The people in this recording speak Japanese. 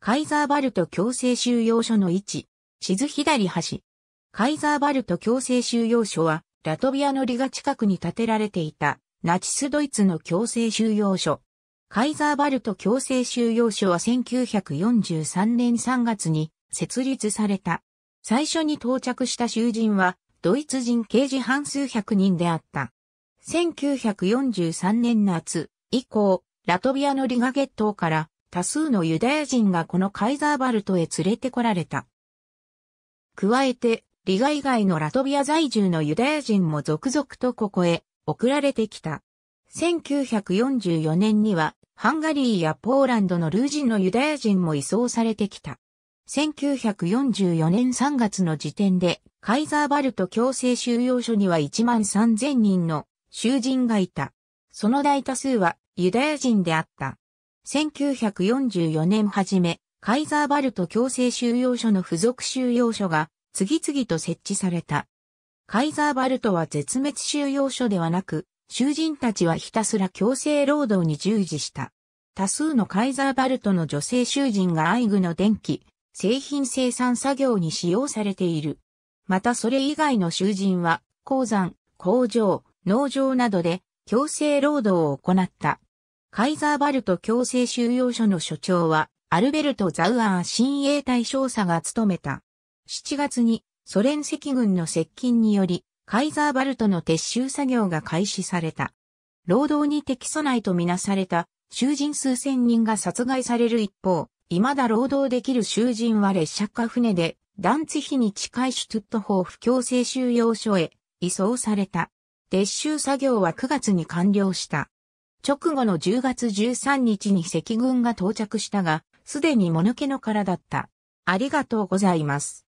カイザーバルト強制収容所の位置、地図左端。カイザーバルト強制収容所は、ラトビアのリガ近くに建てられていた、ナチスドイツの強制収容所。カイザーバルト強制収容所は1943年3月に設立された。最初に到着した囚人は、ドイツ人刑事半数百人であった。1943年夏以降、ラトビアのリガゲットから多数のユダヤ人がこのカイザーバルトへ連れてこられた。加えて、リガ以外のラトビア在住のユダヤ人も続々とここへ送られてきた。1944年には、ハンガリーやポーランドのルージンのユダヤ人も移送されてきた。1944年3月の時点で、カイザーバルト強制収容所には1万3000人の囚人がいた。その大多数はユダヤ人であった。1944年初め、カイザーバルト強制収容所の付属収容所が次々と設置された。カイザーバルトは絶滅収容所ではなく、囚人たちはひたすら強制労働に従事した。多数のカイザーバルトの女性囚人が愛具の電気、製品生産作業に使用されている。またそれ以外の囚人は、鉱山、工場、農場などで強制労働を行った。カイザーバルト強制収容所の所長は、アルベルト・ザウアー新衛隊少佐が務めた。7月に、ソ連赤軍の接近により、カイザーバルトの撤収作業が開始された。労働に適さないとみなされた囚人数千人が殺害される一方、未だ労働できる囚人は列車か船で、ダンツヒに近いシュトゥットホーフ強制収容所へ移送された。撤収作業は9月に完了した。直後の10月13日に赤軍が到着したが、すでにもぬけの殻だった。ありがとうございます。